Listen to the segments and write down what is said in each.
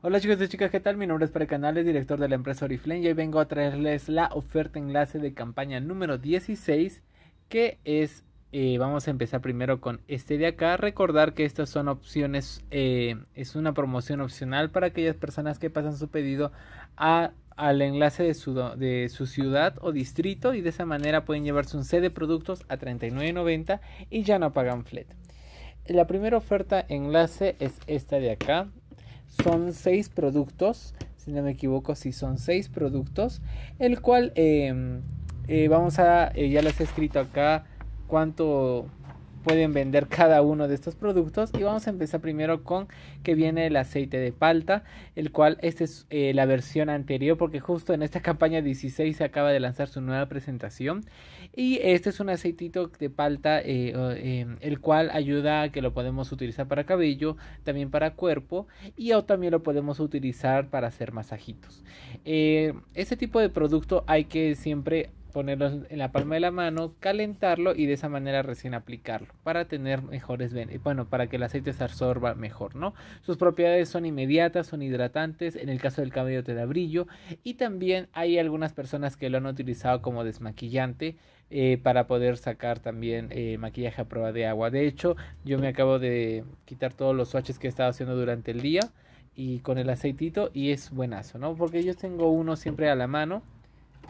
Hola chicos y chicas, ¿qué tal? Mi nombre es para Canales, director de la empresa Oriflame y hoy vengo a traerles la oferta enlace de campaña número 16 que es, eh, vamos a empezar primero con este de acá, recordar que estas son opciones, eh, es una promoción opcional para aquellas personas que pasan su pedido al enlace de su, de su ciudad o distrito y de esa manera pueden llevarse un set de productos a $39.90 y ya no pagan flat. La primera oferta enlace es esta de acá, son seis productos, si no me equivoco, si son seis productos, el cual em, eh, vamos a, eh, ya les he escrito acá cuánto pueden vender cada uno de estos productos y vamos a empezar primero con que viene el aceite de palta el cual esta es eh, la versión anterior porque justo en esta campaña 16 se acaba de lanzar su nueva presentación y este es un aceitito de palta eh, em, el cual ayuda a que lo podemos utilizar para cabello también para cuerpo y también lo podemos utilizar para hacer masajitos eh, este tipo de producto hay que siempre ponerlo en la palma de la mano, calentarlo y de esa manera recién aplicarlo para tener mejores eh, bueno, para que el aceite se absorba mejor, ¿no? Sus propiedades son inmediatas, son hidratantes, en el caso del cabello te da brillo y también hay algunas personas que lo han utilizado como desmaquillante. Eh, para poder sacar también eh, maquillaje a prueba de agua. De hecho, yo me acabo de quitar todos los swatches que he estado haciendo durante el día y con el aceitito y es buenazo, ¿no? Porque yo tengo uno siempre a la mano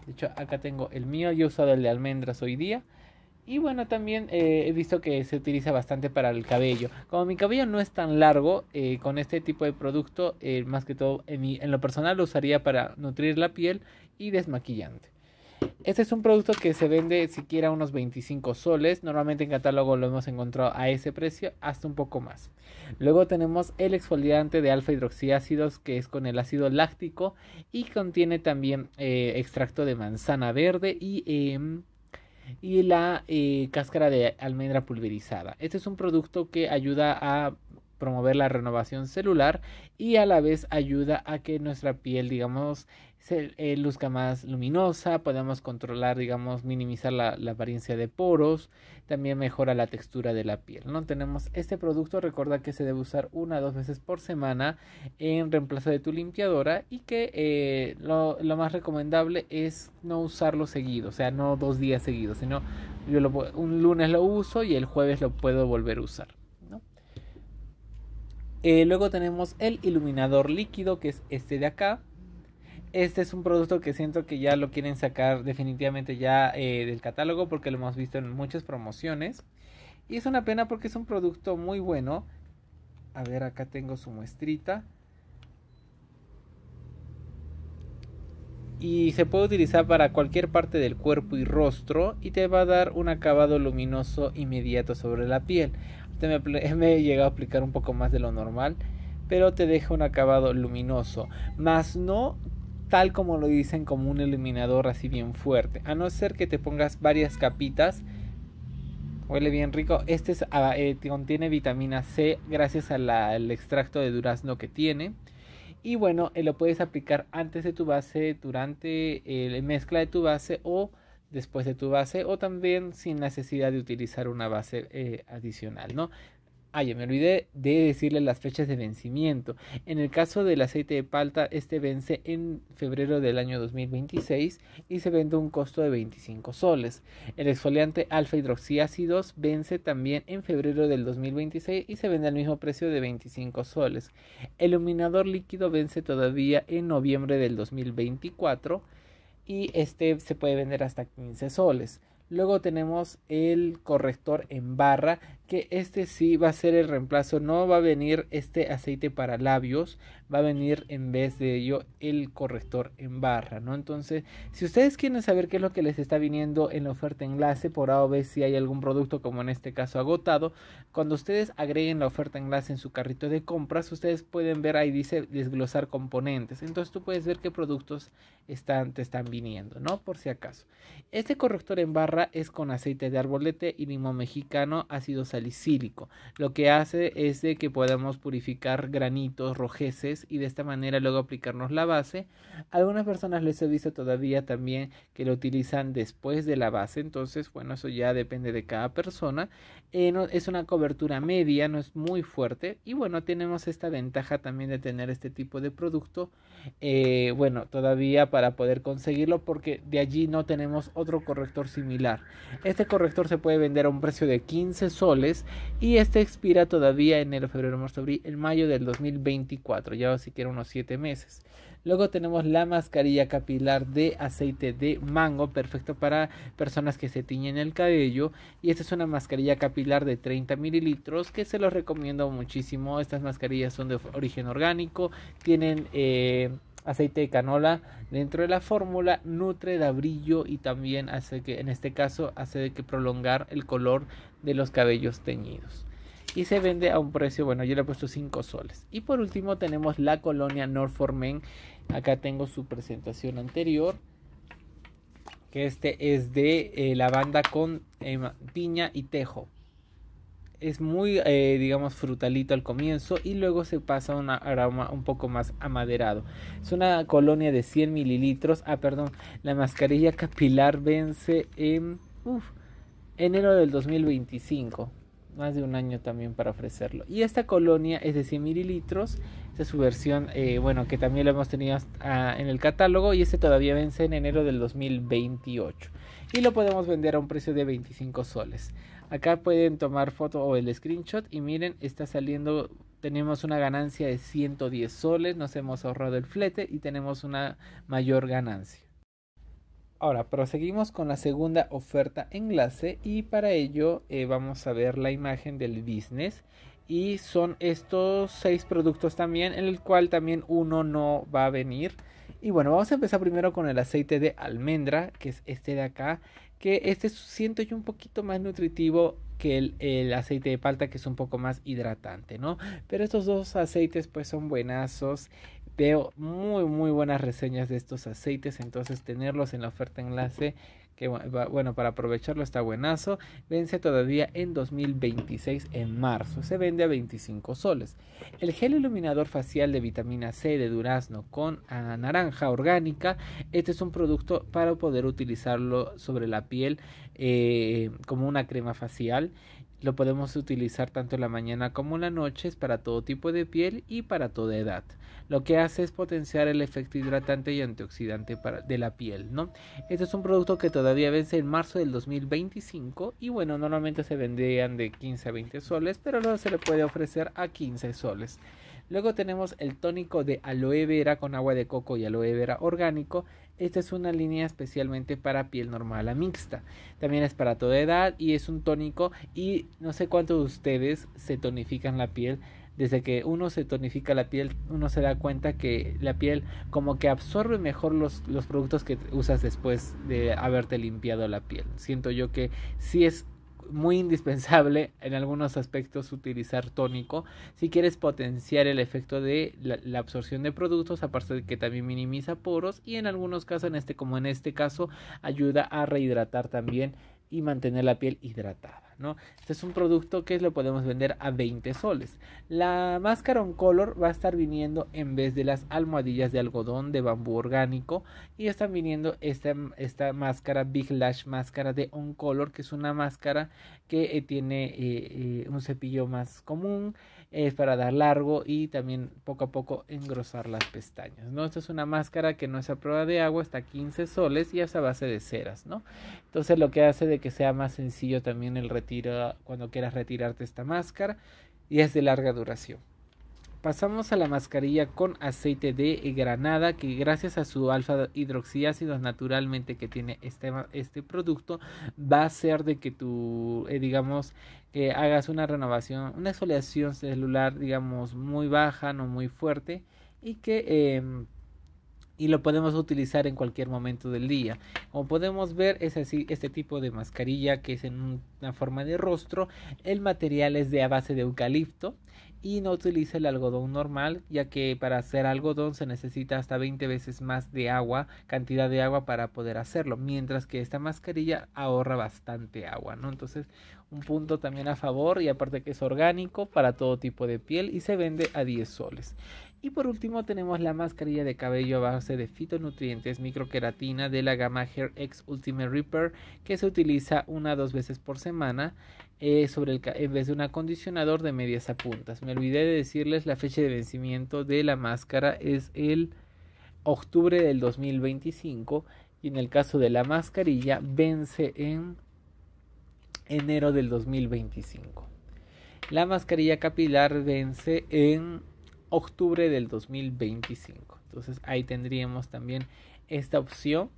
de hecho, acá tengo el mío, yo he usado el de almendras hoy día. Y bueno, también eh, he visto que se utiliza bastante para el cabello. Como mi cabello no es tan largo, eh, con este tipo de producto, eh, más que todo en lo personal lo usaría para nutrir la piel y desmaquillante. Este es un producto que se vende siquiera unos 25 soles. Normalmente en catálogo lo hemos encontrado a ese precio, hasta un poco más. Luego tenemos el exfoliante de alfa hidroxiácidos que es con el ácido láctico y contiene también eh, extracto de manzana verde y... Em, la eh, cáscara de almendra pulverizada. Este es un producto que ayuda a promover la renovación celular y a la vez ayuda a que nuestra piel, digamos, eh, luzca más luminosa, podemos controlar, digamos, minimizar la, apariencia de poros, también mejora la textura de la piel, ¿no? Tenemos este producto, recuerda que se debe usar una o dos veces por semana en reemplazo de tu limpiadora y que eh, lo, más recomendable es no usarlo seguido, o sea, no dos días seguidos, sino yo un lunes lo uso y el jueves lo puedo volver a usar. Eh, luego tenemos el iluminador líquido, que es este de acá, este es un producto que siento que ya lo quieren sacar definitivamente ya eh, del catálogo porque lo hemos visto en muchas promociones. Y es una pena porque es un producto muy bueno. A ver, acá tengo su muestrita. Y se puede utilizar para cualquier parte del cuerpo y rostro y te va a dar un acabado luminoso inmediato sobre la piel. Me, me he llegado a aplicar un poco más de lo normal pero te deja un acabado luminoso. Más no tal como lo dicen como un iluminador así bien fuerte. A no ser que te pongas varias capitas. Huele bien rico. Este es, ah, eh, contiene vitamina C gracias al extracto de durazno que tiene. Y bueno, eh, lo puedes aplicar antes de tu base, durante eh, la mezcla de tu base o después de tu base o también sin necesidad de utilizar una base adicional, ¿no? Ah, me olvidé de decirle las fechas de vencimiento. En el caso del aceite de palta, este vence en febrero del año 2026 y se vende a un costo de 25 soles. El exfoliante alfa hidroxiácidos vence también en febrero del 2026 y se vende al mismo precio de 25 soles. El iluminador líquido vence todavía en noviembre del 2024 y este se puede vender hasta 15 soles. Luego tenemos el corrector en barra, que este sí va a ser el reemplazo, no va a venir este aceite para labios, va a venir en vez de ello el corrector en barra, ¿no? Entonces, si ustedes quieren saber qué es lo que les está viniendo en la oferta enlace, por AOV si hay algún producto como en este caso agotado, cuando ustedes agreguen la oferta enlace en su carrito de compras, ustedes pueden ver ahí dice desglosar componentes, entonces tú puedes ver qué productos están, te están viniendo, ¿no? Por si acaso. Este corrector en barra es con aceite de arbolete y limón mexicano ácido salicílico. Lo que hace es de que podamos purificar granitos, rojeces y de esta manera luego aplicarnos la base. Algunas personas les he visto todavía también que lo utilizan después de la base, entonces bueno, eso ya depende de cada persona. Eh, es una cobertura media, no es muy fuerte y bueno, tenemos esta ventaja también de tener este tipo de producto. Eh, bueno, todavía para poder conseguirlo porque de allí no tenemos otro corrector similar este corrector se puede vender a un precio de 15 soles y este expira todavía en enero, febrero, marzo, abril, en mayo del 2024, ya siquiera unos 7 meses. Luego tenemos la mascarilla capilar de aceite de mango, perfecto para personas que se tiñen el cabello. Y esta es una mascarilla capilar de 30 mililitros que se los recomiendo muchísimo. Estas mascarillas son de origen orgánico, tienen... Eh, aceite de canola dentro de la fórmula nutre, da brillo y también hace que, en este caso, hace de que prolongar el color de los cabellos teñidos. Y se vende a un precio, bueno, yo le he puesto 5 soles. Y por último tenemos la colonia Norformen, Acá tengo su presentación anterior. Que este es de eh, lavanda con eh, piña y tejo es muy, eh, digamos, frutalito al comienzo y luego se pasa a un aroma un poco más amaderado. Es una colonia de 100 mililitros. Ah, perdón, la mascarilla capilar vence en enero del 2025. Más de un año también para ofrecerlo. Y esta colonia es de 100 mililitros. Esta es su versión, eh, bueno, que también la hemos tenido ah, en el catálogo. Y este todavía vence en enero del 2028. Y lo podemos vender a un precio de 25 soles. Acá pueden tomar foto o el screenshot y miren, está saliendo, tenemos una ganancia de 110 soles, nos hemos ahorrado el flete y tenemos una mayor ganancia. Ahora, proseguimos con la segunda oferta enlace y para ello eh, vamos a ver la imagen del business y son estos seis productos también, en el cual también uno no va a venir. Y bueno, vamos a empezar primero con el aceite de almendra, que es este de acá, que este siento yo un poquito más nutritivo que el, el, aceite de palta que es un poco más hidratante, ¿no? Pero estos dos aceites pues son buenazos. Veo muy muy buenas reseñas de estos aceites, entonces tenerlos en la oferta enlace bueno, para aprovecharlo está buenazo, vence todavía en 2026 en marzo, se vende a 25 soles. El gel iluminador facial de vitamina C de durazno con naranja orgánica, este es un producto para poder utilizarlo sobre la piel eh, como una crema facial. Lo podemos utilizar tanto en la mañana como en la noche para todo tipo de piel y para toda edad. Lo que hace es potenciar el efecto hidratante y antioxidante para, de la piel, ¿no? Este es un producto que todavía vence en marzo del 2025 y bueno, normalmente se vendían de 15 a 20 soles, pero luego se le puede ofrecer a 15 soles. Luego tenemos el tónico de aloe vera con agua de coco y aloe vera orgánico. Esta es una línea especialmente para piel normal a mixta. También es para toda edad y es un tónico y no sé cuántos de ustedes se tonifican la piel. Desde que uno se tonifica la piel, uno se da cuenta que la piel como que absorbe mejor los, los productos que usas después de haberte limpiado la piel. Siento yo que si es muy indispensable en algunos aspectos utilizar tónico si quieres potenciar el efecto de la, absorción de productos, aparte de que también minimiza poros y en algunos casos, en este, como en este caso, ayuda a rehidratar también y mantener la piel hidratada. Este es un producto que lo podemos vender a 20 soles. La máscara on color va a estar viniendo en vez de las almohadillas de algodón de bambú orgánico y están viniendo esta, esta máscara Big Lash, máscara de on color, que es una máscara que eh, tiene eh, eh, un cepillo más común, es para dar largo y también poco a poco engrosar las pestañas, ¿no? Esta es una máscara que no es a prueba de agua, está a 15 soles y es a base de ceras, ¿no? Entonces lo que hace de que sea más sencillo también el retorno cuando quieras retirarte esta máscara y es de larga duración. Pasamos a la mascarilla con aceite de granada que gracias a su alfa hidroxiácidos naturalmente que tiene este, este producto va a hacer de que tú eh, digamos que hagas una renovación, una exfoliación celular digamos muy baja, no muy fuerte y que em, y lo podemos utilizar en cualquier momento del día. Como podemos ver, es así este tipo de mascarilla que es en una forma de rostro. El material es de a base de eucalipto y no utiliza el algodón normal, ya que para hacer algodón se necesita hasta 20 veces más de agua, cantidad de agua para poder hacerlo, mientras que esta mascarilla ahorra bastante agua, ¿no? Entonces, un punto también a favor y aparte que es orgánico para todo tipo de piel y se vende a 10 soles. Y por último tenemos la mascarilla de cabello a base de fitonutrientes microqueratina de la gama Hair X Ultimate Reaper que se utiliza una o dos veces por semana eh, sobre el, en vez de un acondicionador de medias a puntas. Me olvidé de decirles la fecha de vencimiento de la máscara es el octubre del 2025 y en el caso de la mascarilla vence en enero del 2025. La mascarilla capilar vence en octubre del 2025. Entonces ahí tendríamos también esta opción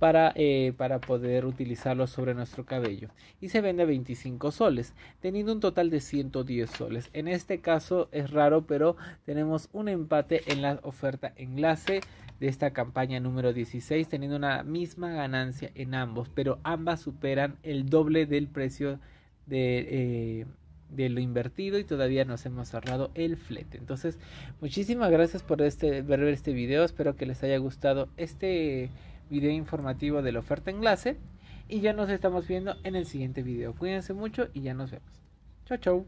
para, eh, para poder utilizarlo sobre nuestro cabello. Y se vende 25 soles, teniendo un total de 110 soles. En este caso es raro, pero tenemos un empate en la oferta enlace de esta campaña número 16, teniendo una misma ganancia en ambos, pero ambas superan el doble del precio de... Eh, de lo invertido y todavía nos hemos cerrado el flete. Entonces, muchísimas gracias por este, ver este video. Espero que les haya gustado este video informativo de la oferta en Y ya nos estamos viendo en el siguiente video. Cuídense mucho y ya nos vemos. Chau, chau.